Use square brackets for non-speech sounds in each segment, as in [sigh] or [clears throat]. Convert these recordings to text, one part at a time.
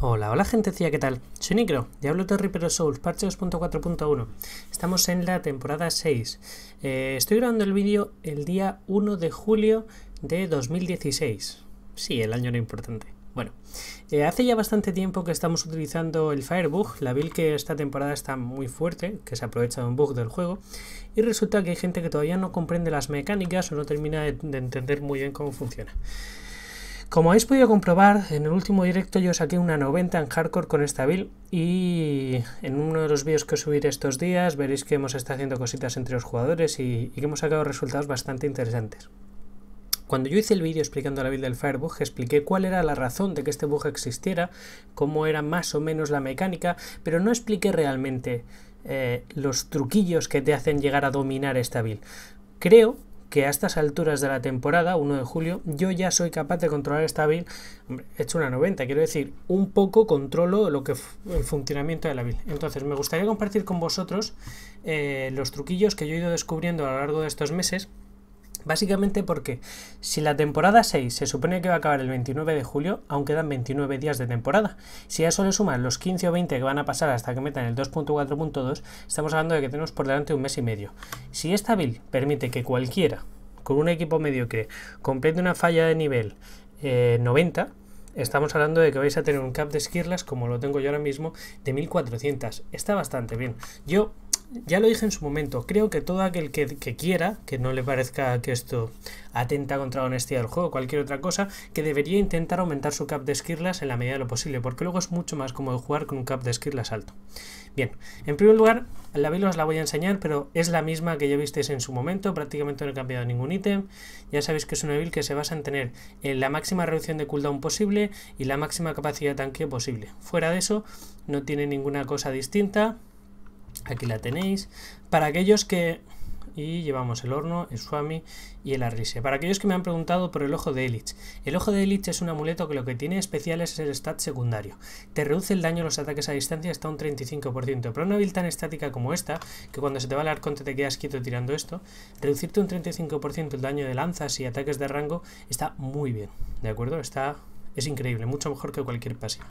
Hola, hola gente, ¿qué tal? Soy Nicro, Diablo hablo pero Souls, parche 2.4.1. Estamos en la temporada 6. Eh, estoy grabando el vídeo el día 1 de julio de 2016. Sí, el año no importante. Bueno, eh, hace ya bastante tiempo que estamos utilizando el Firebug, la build que esta temporada está muy fuerte, que se aprovecha de un bug del juego, y resulta que hay gente que todavía no comprende las mecánicas o no termina de entender muy bien cómo funciona. Como habéis podido comprobar, en el último directo yo saqué una 90 en hardcore con esta build y en uno de los vídeos que os subiré estos días veréis que hemos estado haciendo cositas entre los jugadores y, que hemos sacado resultados bastante interesantes. Cuando yo hice el vídeo explicando la build del Firebug, expliqué cuál era la razón de que este bug existiera, cómo era más o menos la mecánica, pero no expliqué realmente eh, los truquillos que te hacen llegar a dominar esta build. Creo que a estas alturas de la temporada, 1 de julio, yo ya soy capaz de controlar esta build. he hecho una 90, quiero decir, un poco controlo lo que el funcionamiento de la build. Entonces, me gustaría compartir con vosotros eh, los truquillos que yo he ido descubriendo a lo largo de estos meses Básicamente porque si la temporada 6 se supone que va a acabar el 29 de julio, aún quedan 29 días de temporada. Si a eso le suman los 15 o 20 que van a pasar hasta que metan el 2.4.2, estamos hablando de que tenemos por delante un mes y medio. Si esta build permite que cualquiera con un equipo mediocre complete una falla de nivel 90, eh, estamos hablando de que vais a tener un cap de esquirlas, como lo tengo yo ahora mismo, de 1400. Está bastante bien. Yo ya lo dije en su momento, creo que todo aquel que, quiera, que no le parezca que esto atenta contra la honestidad del juego, cualquier otra cosa, que debería intentar aumentar su cap de esquirlas en la medida de lo posible, porque luego es mucho más cómodo jugar con un cap de esquirlas alto. Bien, en primer lugar, la build os la voy a enseñar, pero es la misma que ya visteis en su momento, prácticamente no he cambiado ningún ítem. Ya sabéis que es una build que se basa en tener eh, la máxima reducción de cooldown posible y la máxima capacidad de tanque posible. Fuera de eso, no tiene ninguna cosa distinta, Aquí la tenéis. Para aquellos que... Y llevamos el horno, el swami y el arrise. Para aquellos que me han preguntado por el ojo de Elitch. El ojo de Elitch es un amuleto que lo que tiene especial es el stat secundario. Te reduce el daño a los ataques a distancia hasta un 35%. Pero una build tan estática como esta, que cuando se te va el arconte te quedas quieto tirando esto, reducirte un 35% el daño de lanzas y ataques de rango está muy bien. ¿De acuerdo? Está... Es increíble, mucho mejor que cualquier pasiva.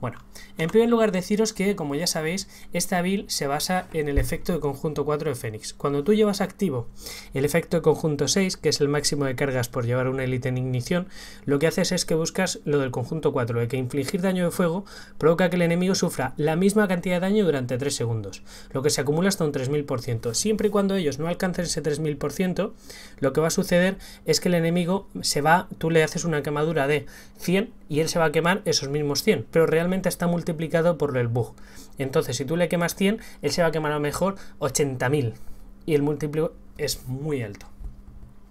Bueno, en primer lugar deciros que, como ya sabéis, esta build se basa en el efecto de conjunto 4 de Fénix. Cuando tú llevas activo el efecto de conjunto 6, que es el máximo de cargas por llevar una élite en ignición, lo que haces es que buscas lo del conjunto 4, de que infligir daño de fuego provoca que el enemigo sufra la misma cantidad de daño durante 3 segundos, lo que se acumula hasta un 3000%. Siempre y cuando ellos no alcancen ese 3000%, lo que va a suceder es que el enemigo se va, tú le haces una quemadura de 100 y él se va a quemar esos mismos 100, pero realmente está multiplicado por el bug. Entonces, si tú le quemas 100, él se va a quemar a lo mejor 80.000. Y el múltiplo es muy alto.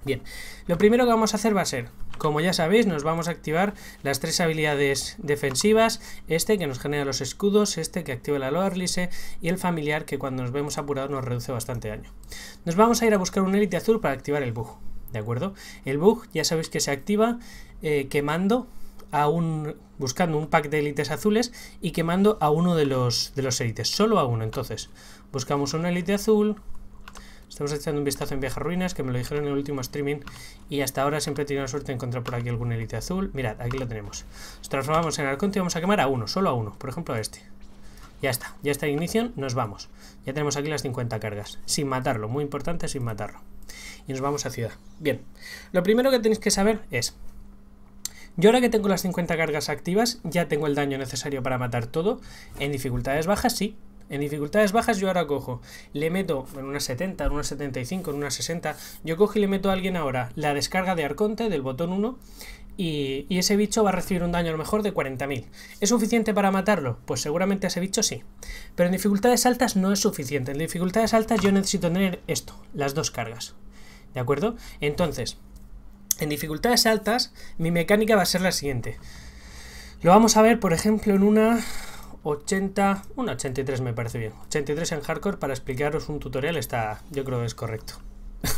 Bien, lo primero que vamos a hacer va a ser, como ya sabéis, nos vamos a activar las tres habilidades defensivas, este que nos genera los escudos, este que activa la Loarlise y el familiar que cuando nos vemos apurados nos reduce bastante daño. Nos vamos a ir a buscar un élite azul para activar el bug, ¿de acuerdo? El bug ya sabéis que se activa eh, quemando a un buscando un pack de élites azules y quemando a uno de los, de los élites, solo a uno. Entonces, buscamos un élite azul, estamos echando un vistazo en Viejas Ruinas, que me lo dijeron en el último streaming, y hasta ahora siempre he tenido la suerte de encontrar por aquí algún élite azul. Mirad, aquí lo tenemos. Nos transformamos en Arconte y vamos a quemar a uno, solo a uno, por ejemplo a este. Ya está, ya está Ignition, nos vamos. Ya tenemos aquí las 50 cargas, sin matarlo, muy importante sin matarlo. Y nos vamos a ciudad. Bien, lo primero que tenéis que saber es, yo ahora que tengo las 50 cargas activas, ya tengo el daño necesario para matar todo. En dificultades bajas sí. En dificultades bajas yo ahora cojo, le meto en unas 70, en una 75, en unas 60, yo cojo y le meto a alguien ahora la descarga de Arconte del botón 1 y, y, ese bicho va a recibir un daño a lo mejor de 40.000. ¿Es suficiente para matarlo? Pues seguramente a ese bicho sí. Pero en dificultades altas no es suficiente. En dificultades altas yo necesito tener esto, las dos cargas. ¿De acuerdo? Entonces, en dificultades altas, mi mecánica va a ser la siguiente. Lo vamos a ver, por ejemplo, en una 80, una 83 me parece bien. 83 en hardcore para explicaros un tutorial está, yo creo que es correcto. [laughs]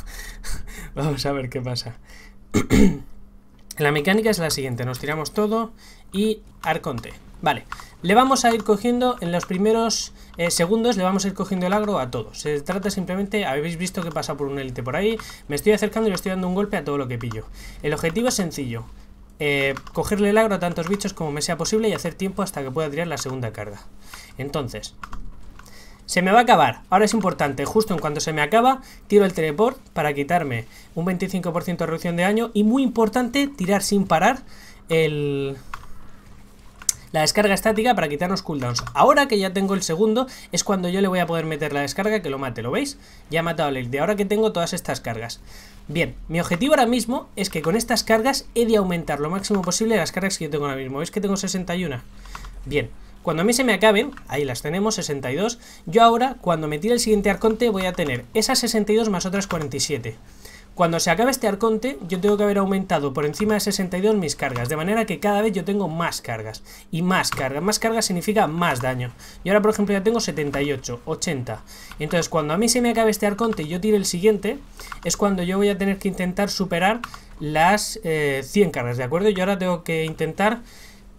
vamos a ver qué pasa. [clears throat] la mecánica es la siguiente, nos tiramos todo y arconte. Vale, le vamos a ir cogiendo en los primeros eh, segundos, le vamos a ir cogiendo el agro a todos. Se trata simplemente, habéis visto que pasa por un élite por ahí, me estoy acercando y le estoy dando un golpe a todo lo que pillo. El objetivo es sencillo, eh, cogerle el agro a tantos bichos como me sea posible y hacer tiempo hasta que pueda tirar la segunda carga. Entonces, se me va a acabar. Ahora es importante, justo en cuanto se me acaba, tiro el teleport para quitarme un 25% de reducción de daño y muy importante, tirar sin parar el, la descarga estática para quitarnos cooldowns. Ahora que ya tengo el segundo, es cuando yo le voy a poder meter la descarga que lo mate, ¿lo veis? Ya ha matado el de ahora que tengo todas estas cargas. Bien, mi objetivo ahora mismo es que con estas cargas he de aumentar lo máximo posible las cargas que yo tengo ahora mismo. ¿Veis que tengo 61? Bien, cuando a mí se me acaben, ahí las tenemos, 62, yo ahora, cuando me tire el siguiente arconte, voy a tener esas 62 más otras 47. Cuando se acabe este arconte, yo tengo que haber aumentado por encima de 62 mis cargas, de manera que cada vez yo tengo más cargas, y más cargas, más cargas significa más daño. Y ahora, por ejemplo, ya tengo 78, 80. Entonces, cuando a mí se me acabe este arconte y yo tire el siguiente, es cuando yo voy a tener que intentar superar las 100 eh, cargas, ¿de acuerdo? Yo ahora tengo que intentar...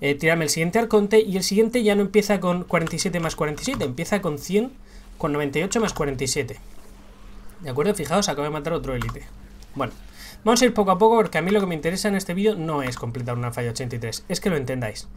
Eh, tirarme el siguiente arconte y el siguiente ya no empieza con 47 más 47, empieza con 100, con 98 más 47. ¿De acuerdo? Fijaos, acabo de matar otro élite. Bueno, Vamos a ir poco a poco porque a mí lo que me interesa en este vídeo no es completar una falla 83, es que lo entendáis.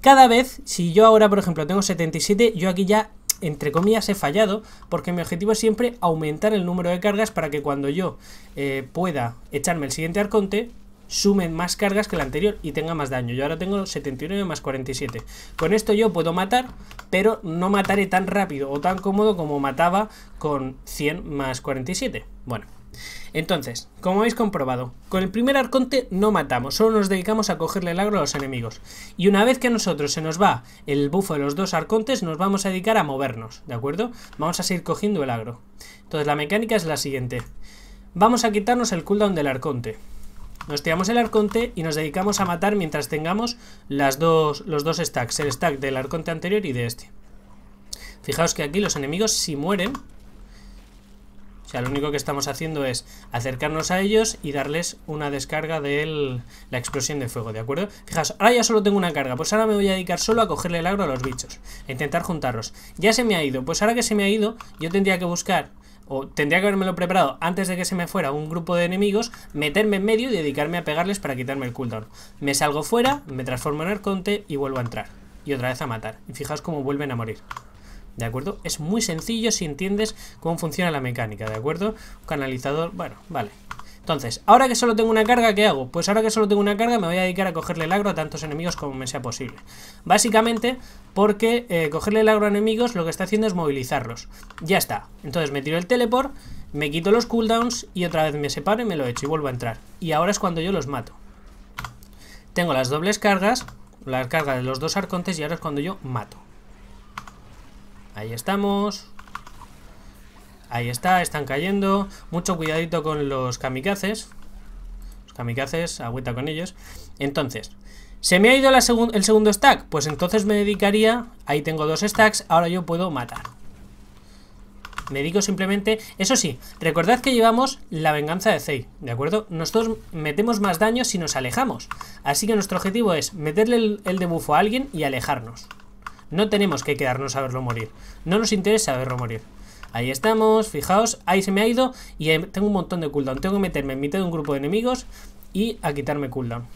Cada vez, si yo ahora por ejemplo tengo 77, yo aquí ya entre comillas he fallado porque mi objetivo es siempre aumentar el número de cargas para que cuando yo eh, pueda echarme el siguiente arconte sumen más cargas que el anterior y tenga más daño. Yo ahora tengo 79 más 47. Con esto yo puedo matar, pero no mataré tan rápido o tan cómodo como mataba con 100 más 47. Bueno, entonces, como habéis comprobado, con el primer arconte no matamos, solo nos dedicamos a cogerle el agro a los enemigos. Y una vez que a nosotros se nos va el bufo de los dos arcontes, nos vamos a dedicar a movernos, ¿de acuerdo? Vamos a seguir cogiendo el agro. Entonces la mecánica es la siguiente. Vamos a quitarnos el cooldown del arconte. Nos tiramos el arconte y nos dedicamos a matar mientras tengamos las dos, los dos stacks, el stack del arconte anterior y de este. Fijaos que aquí los enemigos si mueren o sea, lo único que estamos haciendo es acercarnos a ellos y darles una descarga de la explosión de fuego, ¿de acuerdo? Fijaos, ahora ya solo tengo una carga, pues ahora me voy a dedicar solo a cogerle el agro a los bichos, a intentar juntarlos. Ya se me ha ido, pues ahora que se me ha ido, yo tendría que buscar o tendría que lo preparado antes de que se me fuera un grupo de enemigos, meterme en medio y dedicarme a pegarles para quitarme el cooldown. Me salgo fuera, me transformo en arconte y vuelvo a entrar. Y otra vez a matar. Y fijaos cómo vuelven a morir. ¿de acuerdo? Es muy sencillo si entiendes cómo funciona la mecánica, ¿de acuerdo? canalizador, bueno, vale. Entonces, ahora que solo tengo una carga, ¿qué hago? Pues ahora que solo tengo una carga me voy a dedicar a cogerle el agro a tantos enemigos como me sea posible. Básicamente porque eh, cogerle el agro a enemigos lo que está haciendo es movilizarlos. Ya está. Entonces me tiro el teleport, me quito los cooldowns y otra vez me separo y me lo echo y vuelvo a entrar. Y ahora es cuando yo los mato. Tengo las dobles cargas, la carga de los dos arcontes y ahora es cuando yo mato. Ahí estamos. Ahí está, están cayendo. Mucho cuidadito con los kamikazes. Los kamikazes, agüita con ellos. Entonces, ¿se me ha ido el segundo stack? Pues entonces me dedicaría... Ahí tengo dos stacks, ahora yo puedo matar. Me dedico simplemente... Eso sí, recordad que llevamos la venganza de Zei, ¿de acuerdo? Nosotros metemos más daño si nos alejamos. Así que nuestro objetivo es meterle el, el a alguien y alejarnos. No tenemos que quedarnos a verlo morir. No nos interesa verlo morir. Ahí estamos, fijaos, ahí se me ha ido y tengo un montón de cooldown. Tengo que meterme en mitad de un grupo de enemigos y a quitarme cooldown.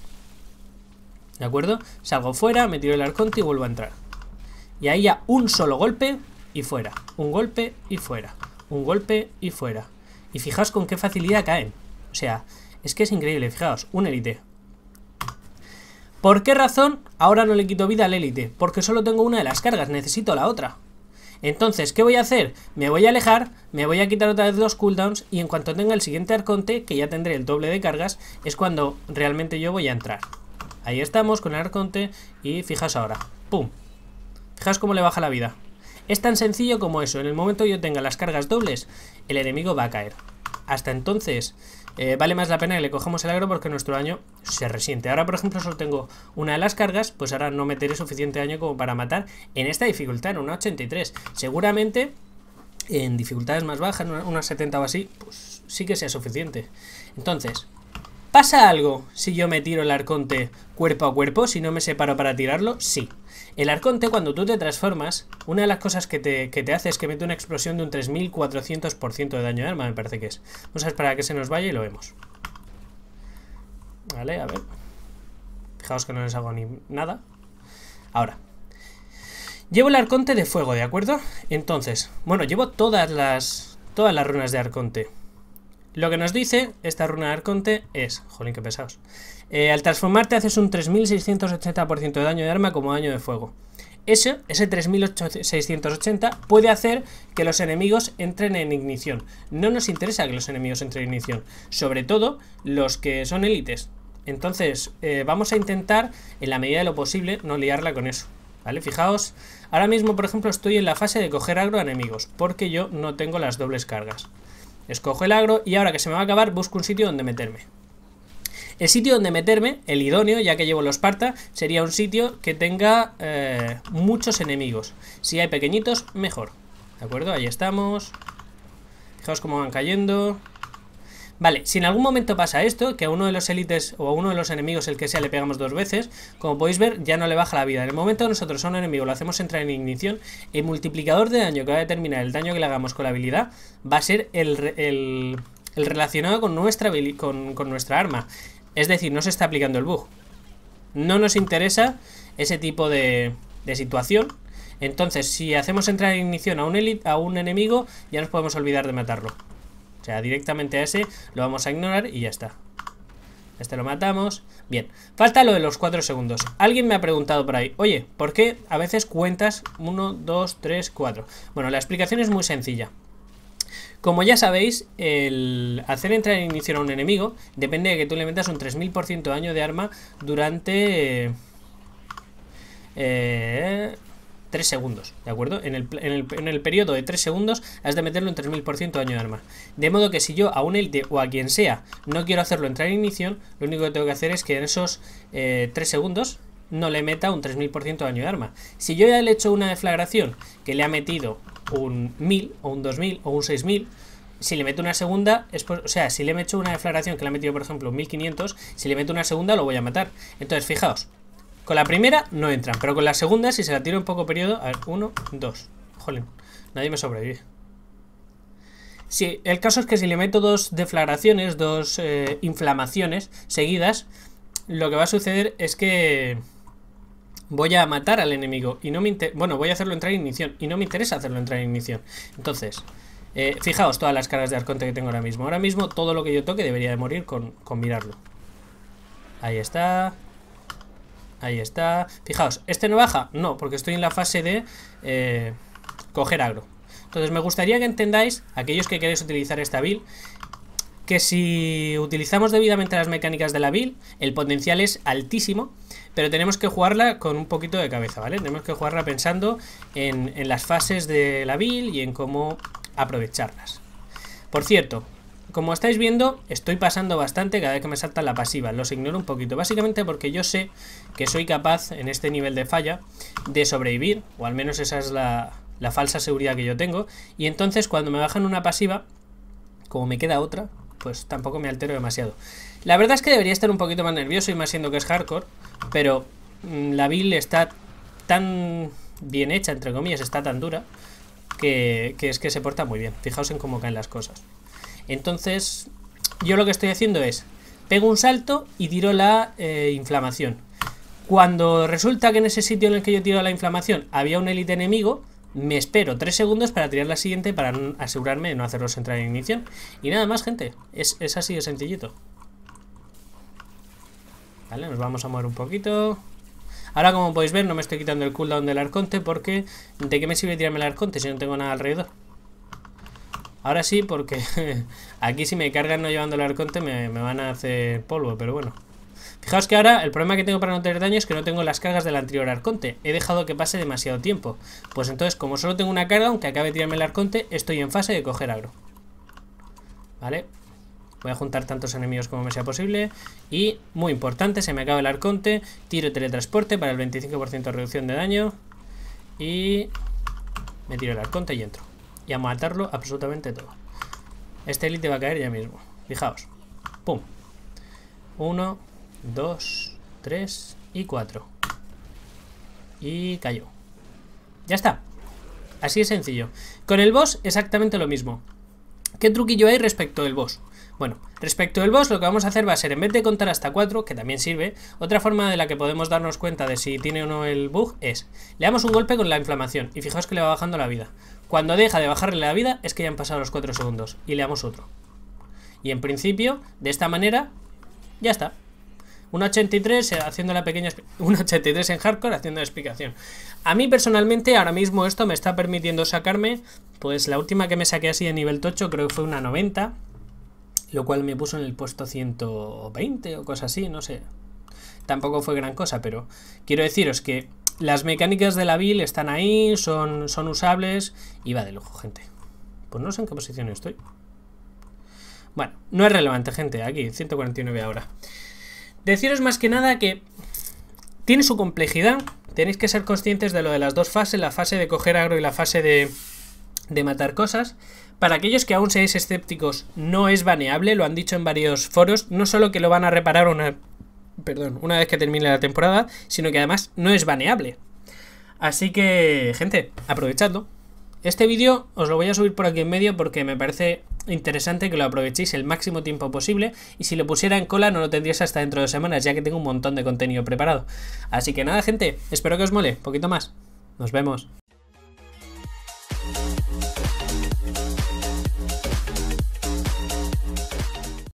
¿De acuerdo? Salgo fuera, me tiro el arconte y vuelvo a entrar. Y ahí ya un solo golpe y fuera. Un golpe y fuera. Un golpe y fuera. Y fijaos con qué facilidad caen. O sea, es que es increíble, fijaos, un élite, ¿Por qué razón ahora no le quito vida al élite? Porque solo tengo una de las cargas, necesito la otra. Entonces, ¿qué voy a hacer? Me voy a alejar, me voy a quitar otra vez los cooldowns y en cuanto tenga el siguiente arconte, que ya tendré el doble de cargas, es cuando realmente yo voy a entrar. Ahí estamos con el arconte y fijaos ahora, ¡pum! Fijaos cómo le baja la vida. Es tan sencillo como eso, en el momento que yo tenga las cargas dobles, el enemigo va a caer. Hasta entonces, eh, vale más la pena que le cojamos el agro porque nuestro daño se resiente. Ahora, por ejemplo, solo tengo una de las cargas, pues ahora no meteré suficiente daño como para matar en esta dificultad, en una 83. Seguramente en dificultades más bajas, en una 70 o así, pues sí que sea suficiente. Entonces, ¿Pasa algo si yo me tiro el arconte cuerpo a cuerpo, si no me separo para tirarlo? Sí. El arconte, cuando tú te transformas, una de las cosas que te, que hace es que mete una explosión de un 3400% de daño de arma, me parece que es. Vamos a esperar a que se nos vaya y lo vemos. Vale, a ver. Fijaos que no les hago ni nada. Ahora. Llevo el arconte de fuego, ¿de acuerdo? Entonces, bueno, llevo todas las, todas las runas de arconte. Lo que nos dice esta runa de Arconte es, jolín qué pesados, eh, al transformarte haces un 3680% de daño de arma como daño de fuego. Ese, ese 3680 puede hacer que los enemigos entren en ignición. No nos interesa que los enemigos entren en ignición, sobre todo los que son élites. Entonces eh, vamos a intentar, en la medida de lo posible, no liarla con eso. ¿Vale? Fijaos, ahora mismo por ejemplo estoy en la fase de coger agro a enemigos, porque yo no tengo las dobles cargas escojo el agro y ahora que se me va a acabar busco un sitio donde meterme. El sitio donde meterme, el idóneo, ya que llevo los Parta, sería un sitio que tenga eh, muchos enemigos. Si hay pequeñitos, mejor. ¿De acuerdo? Ahí estamos. Fijaos cómo van cayendo. Vale, si en algún momento pasa esto, que a uno de los élites o a uno de los enemigos, el que sea, le pegamos dos veces, como podéis ver, ya no le baja la vida. En el momento nosotros a un enemigo lo hacemos entrar en ignición, el multiplicador de daño que va a determinar el daño que le hagamos con la habilidad va a ser el, el, relacionado con nuestra, con, nuestra arma. Es decir, no se está aplicando el bug. No nos interesa ese tipo de, de situación. Entonces, si hacemos entrar en ignición a un, a un enemigo, ya nos podemos olvidar de matarlo. O sea, directamente a ese lo vamos a ignorar y ya está. Este lo matamos. Bien, falta lo de los 4 segundos. Alguien me ha preguntado por ahí, oye, ¿por qué a veces cuentas 1, 2, 3, 4? Bueno, la explicación es muy sencilla. Como ya sabéis, el hacer entrar en inicio a un enemigo depende de que tú le metas un 3000% de daño de arma durante... Eh, 3 segundos, ¿de acuerdo? En el, periodo de 3 segundos has de meterlo en 3000% de daño de arma. De modo que si yo a un elite o a quien sea no quiero hacerlo entrar en ignición, lo único que tengo que hacer es que en esos 3 eh, segundos no le meta un 3000% de daño de arma. Si yo ya le he hecho una deflagración que le ha metido un 1000 o un 2000 o un 6000, si le meto una segunda, o sea, si le he hecho una deflagración que le ha metido, por ejemplo, 1500, si le meto una segunda lo voy a matar. Entonces, fijaos, con la primera no entran, pero con la segunda, si se la tiro en poco periodo... A ver, uno, dos. Jolín, nadie me sobrevive. Sí, el caso es que si le meto dos deflagraciones, dos eh, inflamaciones seguidas, lo que va a suceder es que voy a matar al enemigo y no me bueno, voy a hacerlo entrar en ignición y no me interesa hacerlo entrar en ignición. Entonces, eh, fijaos todas las caras de arconte que tengo ahora mismo. Ahora mismo todo lo que yo toque debería de morir con, con mirarlo. Ahí está. Ahí está. Fijaos, ¿este no baja? No, porque estoy en la fase de eh, coger agro. Entonces me gustaría que entendáis, aquellos que queréis utilizar esta build, que si utilizamos debidamente las mecánicas de la build, el potencial es altísimo, pero tenemos que jugarla con un poquito de cabeza, ¿vale? Tenemos que jugarla pensando en, en las fases de la build y en cómo aprovecharlas. Por cierto, como estáis viendo, estoy pasando bastante cada vez que me salta la pasiva. Los ignoro un poquito. Básicamente porque yo sé que soy capaz, en este nivel de falla, de sobrevivir. O al menos esa es la, falsa seguridad que yo tengo. Y entonces cuando me bajan una pasiva, como me queda otra, pues tampoco me altero demasiado. La verdad es que debería estar un poquito más nervioso y más siendo que es hardcore, pero mm, la build está tan bien hecha, entre comillas, está tan dura, que, que es que se porta muy bien. Fijaos en cómo caen las cosas. Entonces, yo lo que estoy haciendo es, pego un salto y tiro la eh, inflamación. Cuando resulta que en ese sitio en el que yo tiro la inflamación había un élite enemigo, me espero 3 segundos para tirar la siguiente para asegurarme de no hacerlos entrar en ignición. Y nada más, gente. Es, es así de sencillito. Vale, nos vamos a mover un poquito. Ahora, como podéis ver, no me estoy quitando el cooldown del arconte porque ¿de qué me sirve tirarme el arconte si no tengo nada alrededor? Ahora sí, porque [laughs] aquí si me cargan no llevando el arconte me, van a hacer polvo, pero bueno. Fijaos que ahora el problema que tengo para no tener daño es que no tengo las cargas del anterior arconte. He dejado que pase demasiado tiempo. Pues entonces, como solo tengo una carga, aunque acabe de tirarme el arconte, estoy en fase de coger agro. Vale. Voy a juntar tantos enemigos como me sea posible. Y, muy importante, se me acaba el arconte. Tiro teletransporte para el 25% de reducción de daño. Y... Me tiro el arconte y entro y a matarlo absolutamente todo. Este elite va a caer ya mismo. Fijaos. Pum. Uno, dos, tres y cuatro. Y cayó. Ya está. Así es sencillo. Con el boss exactamente lo mismo. ¿Qué truquillo hay respecto del boss? Bueno, respecto del boss lo que vamos a hacer va a ser, en vez de contar hasta cuatro, que también sirve, otra forma de la que podemos darnos cuenta de si tiene o no el bug es, le damos un golpe con la inflamación y fijaos que le va bajando la vida. Cuando deja de bajarle la vida es que ya han pasado los 4 segundos. Y le damos otro. Y en principio, de esta manera, ya está. Un 83 haciendo la pequeña... [laughs] Un 83 en hardcore haciendo la explicación. A mí personalmente ahora mismo esto me está permitiendo sacarme... Pues la última que me saqué así de nivel tocho creo que fue una 90. Lo cual me puso en el puesto 120 o cosas así, no sé. Tampoco fue gran cosa, pero quiero deciros que las mecánicas de la build están ahí, son, son usables y va de lujo, gente. Pues no sé en qué posición estoy. Bueno, no es relevante, gente, aquí, 149 ahora. Deciros más que nada que tiene su complejidad, tenéis que ser conscientes de lo de las dos fases, la fase de coger agro y la fase de, de matar cosas. Para aquellos que aún seáis escépticos, no es baneable, lo han dicho en varios foros, no solo que lo van a reparar una perdón, una vez que termine la temporada, sino que además no es baneable. Así que, gente, aprovechadlo. Este vídeo os lo voy a subir por aquí en medio porque me parece interesante que lo aprovechéis el máximo tiempo posible y si lo pusiera en cola no lo tendríais hasta dentro de semanas ya que tengo un montón de contenido preparado. Así que nada gente, espero que os mole, poquito más. Nos vemos.